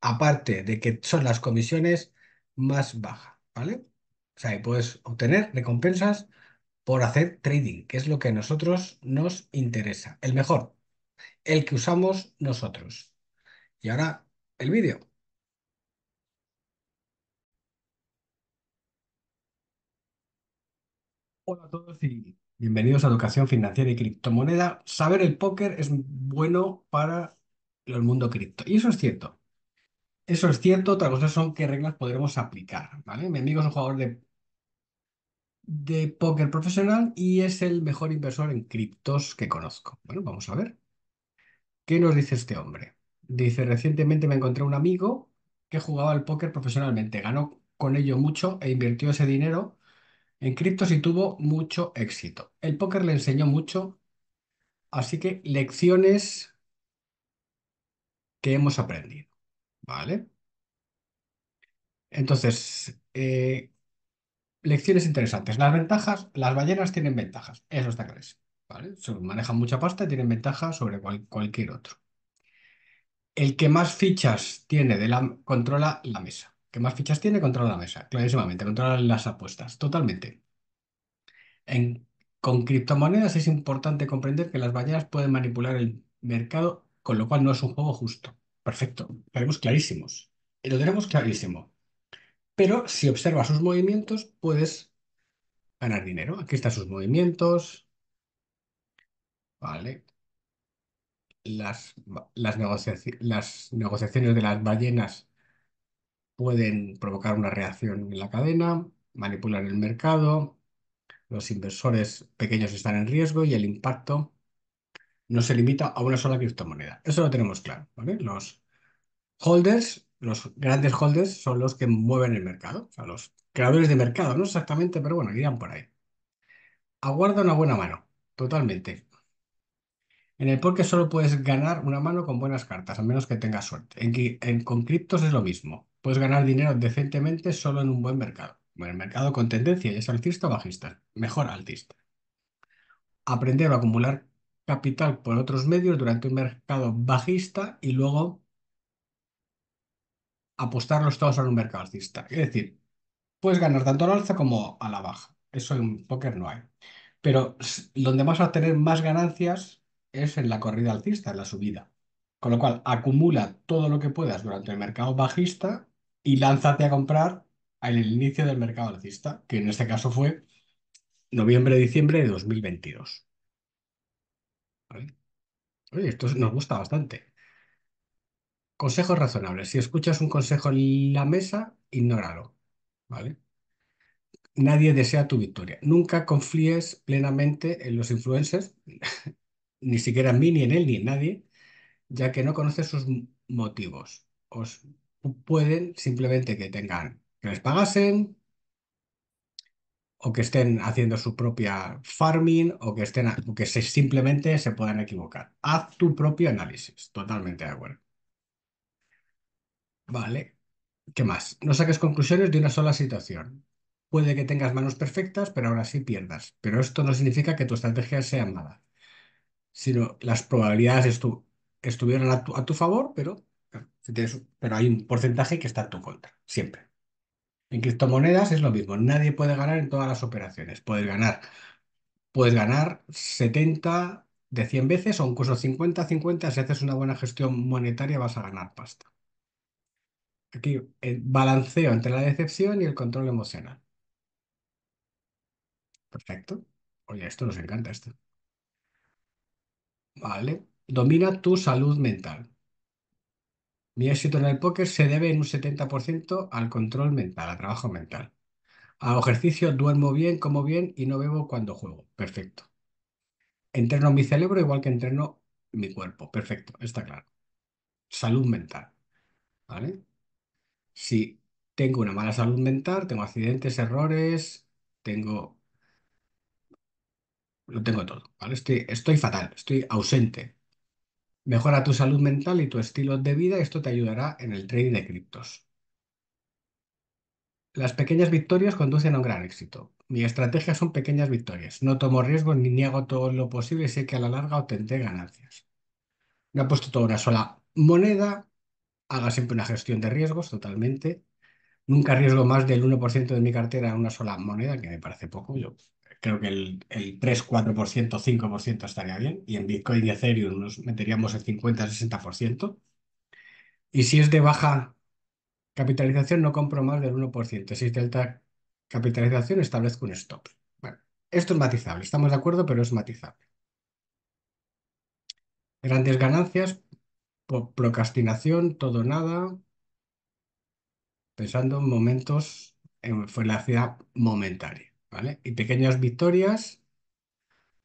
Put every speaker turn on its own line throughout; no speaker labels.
aparte de que son las comisiones más bajas, ¿vale? O sea, puedes obtener recompensas por hacer trading, que es lo que a nosotros nos interesa, el mejor, el que usamos nosotros. Y ahora el vídeo. Hola a todos y bienvenidos a Educación Financiera y Criptomoneda. Saber el póker es bueno para el mundo cripto. Y eso es cierto. Eso es cierto, otra cosa son qué reglas podremos aplicar, ¿vale? Mi amigo es un jugador de, de póker profesional y es el mejor inversor en criptos que conozco. Bueno, vamos a ver. ¿Qué nos dice este hombre? Dice, recientemente me encontré un amigo que jugaba al póker profesionalmente, ganó con ello mucho e invirtió ese dinero en criptos y tuvo mucho éxito. El póker le enseñó mucho, así que lecciones que hemos aprendido. Vale. Entonces, eh, lecciones interesantes. Las ventajas, las ballenas tienen ventajas, eso está claro. manejan mucha pasta y tienen ventajas sobre cualquier otro. El que más fichas tiene de la, controla la mesa. El que más fichas tiene controla la mesa, clarísimamente, controla las apuestas, totalmente. En, con criptomonedas es importante comprender que las ballenas pueden manipular el mercado, con lo cual no es un juego justo. Perfecto, lo tenemos clarísimos. Lo tenemos clarísimo. Pero si observas sus movimientos, puedes ganar dinero. Aquí están sus movimientos. Vale. Las, las, las negociaciones de las ballenas pueden provocar una reacción en la cadena, manipular el mercado, los inversores pequeños están en riesgo y el impacto no se limita a una sola criptomoneda. Eso lo tenemos claro. Los holders, los grandes holders, son los que mueven el mercado, o sea, los creadores de mercado, no exactamente, pero bueno, irían por ahí. Aguarda una buena mano, totalmente. En el poker solo puedes ganar una mano con buenas cartas, a menos que tengas suerte. En, en con criptos es lo mismo. Puedes ganar dinero decentemente solo en un buen mercado. En el mercado con tendencia, ya es altista o bajista, mejor altista. Aprender a acumular capital por otros medios durante un mercado bajista y luego apostarlos todos a un mercado alcista. Es decir, puedes ganar tanto al alza como a la baja. Eso en póker no hay. Pero donde vas a tener más ganancias es en la corrida alcista, en la subida. Con lo cual, acumula todo lo que puedas durante el mercado bajista y lánzate a comprar al inicio del mercado alcista, que en este caso fue noviembre-diciembre de 2022. Oye, esto nos gusta bastante. Consejos razonables. Si escuchas un consejo en la mesa, ignóralo, Nadie desea tu victoria. Nunca confíes plenamente en los influencers, ni siquiera en mí, ni en él, ni en nadie, ya que no conoces sus motivos. Os pueden simplemente que tengan, que les pagasen, o que estén haciendo su propia farming o que estén que se, simplemente se puedan equivocar. Haz tu propio análisis, totalmente de acuerdo. Vale. ¿Qué más? No saques conclusiones de una sola situación. Puede que tengas manos perfectas, pero ahora sí pierdas. Pero esto no significa que tu estrategia sea mala, sino las probabilidades estuvieran estuvieron a tu, favor, pero, pero hay un porcentaje que está a tu contra, siempre. En criptomonedas es lo mismo, nadie puede ganar en todas las operaciones. Puedes ganar, puedes ganar 70 de 100 veces o incluso 50-50 si haces una buena gestión monetaria vas a ganar pasta. Aquí el balanceo entre la decepción y el control emocional. Perfecto. Oye, esto nos encanta esto. Vale. Domina tu salud mental. Mi éxito en el póker se debe en un 70% al control mental, al trabajo mental. Hago ejercicio, duermo bien, como bien y no bebo cuando juego. Perfecto. Entreno mi cerebro igual que entreno mi cuerpo. Perfecto, está claro. Salud mental. ¿Vale? Si tengo una mala salud mental, tengo accidentes, errores, tengo... Lo tengo todo, ¿vale? estoy fatal, estoy ausente Mejora tu salud mental y tu estilo de vida esto te ayudará en el trading de criptos. Las pequeñas victorias conducen a un gran éxito. Mi estrategia son pequeñas victorias. No tomo riesgos ni niego todo lo posible y sé que a la larga obtendré ganancias. No puesto toda una sola moneda. Haga siempre una gestión de riesgos totalmente. Nunca arriesgo más del 1% de mi cartera en una sola moneda, que me parece poco. Yo creo que el, el 3, 4%, 5% estaría bien. Y en Bitcoin y Ethereum nos meteríamos el 50, 60%. Y si es de baja capitalización, no compro más del 1%. Si es de alta capitalización, establezco un stop. Bueno, esto es matizable. Estamos de acuerdo, pero es matizable. Grandes ganancias, por procrastinación, todo nada. Pensando en momentos, en ciudad, momentaria ¿vale? Y pequeñas victorias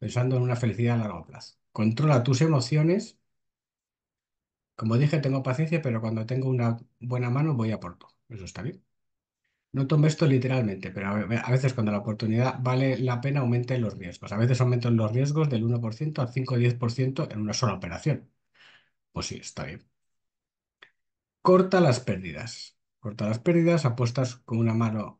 pensando en una felicidad a largo plazo. Controla tus emociones. Como dije, tengo paciencia, pero cuando tengo una buena mano voy a por todo. Eso está bien. No tomo esto literalmente, pero a veces cuando la oportunidad vale la pena aumenten los riesgos. A veces aumentan los riesgos del 1% al 5 o 10% en una sola operación. Pues sí, está bien. Corta las pérdidas. Corta las pérdidas, apuestas con una mano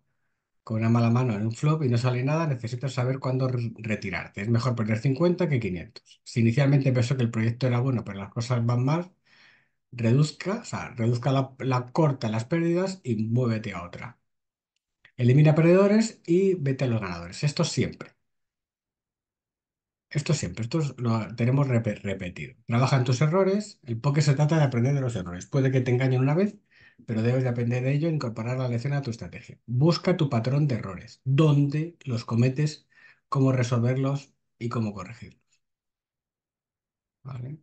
con una mala mano en un flop y no sale nada, necesitas saber cuándo retirarte. Es mejor perder 50 que 500. Si inicialmente pensó que el proyecto era bueno, pero las cosas van mal, reduzca, o sea, reduzca la, la corta las pérdidas y muévete a otra. Elimina perdedores y vete a los ganadores. Esto siempre. Esto siempre, esto lo tenemos repetido. Trabaja en tus errores. El poker se trata de aprender de los errores. Puede que te engañen una vez, pero debes de aprender de ello e incorporar la lección a tu estrategia. Busca tu patrón de errores, dónde los cometes, cómo resolverlos y cómo corregirlos. ¿Vale?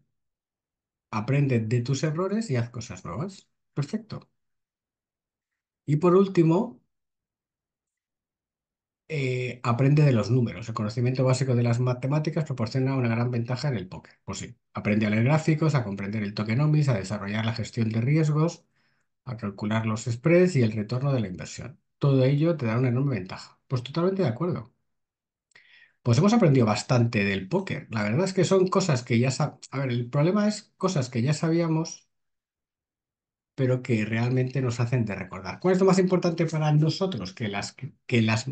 Aprende de tus errores y haz cosas nuevas. Perfecto. Y por último, eh, aprende de los números. El conocimiento básico de las matemáticas proporciona una gran ventaja en el póker. Pues sí, aprende a leer gráficos, a comprender el tokenomics, a desarrollar la gestión de riesgos a calcular los spreads y el retorno de la inversión. Todo ello te da una enorme ventaja. Pues totalmente de acuerdo. Pues hemos aprendido bastante del póker. La verdad es que son cosas que ya sabemos. A ver, el problema es cosas que ya sabíamos, pero que realmente nos hacen de recordar. ¿Cuál es lo más importante para nosotros? Que las, que las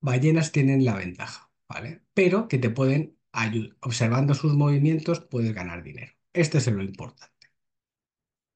ballenas tienen la ventaja, ¿vale? Pero que te pueden ayudar. Observando sus movimientos puedes ganar dinero. Este es lo importante.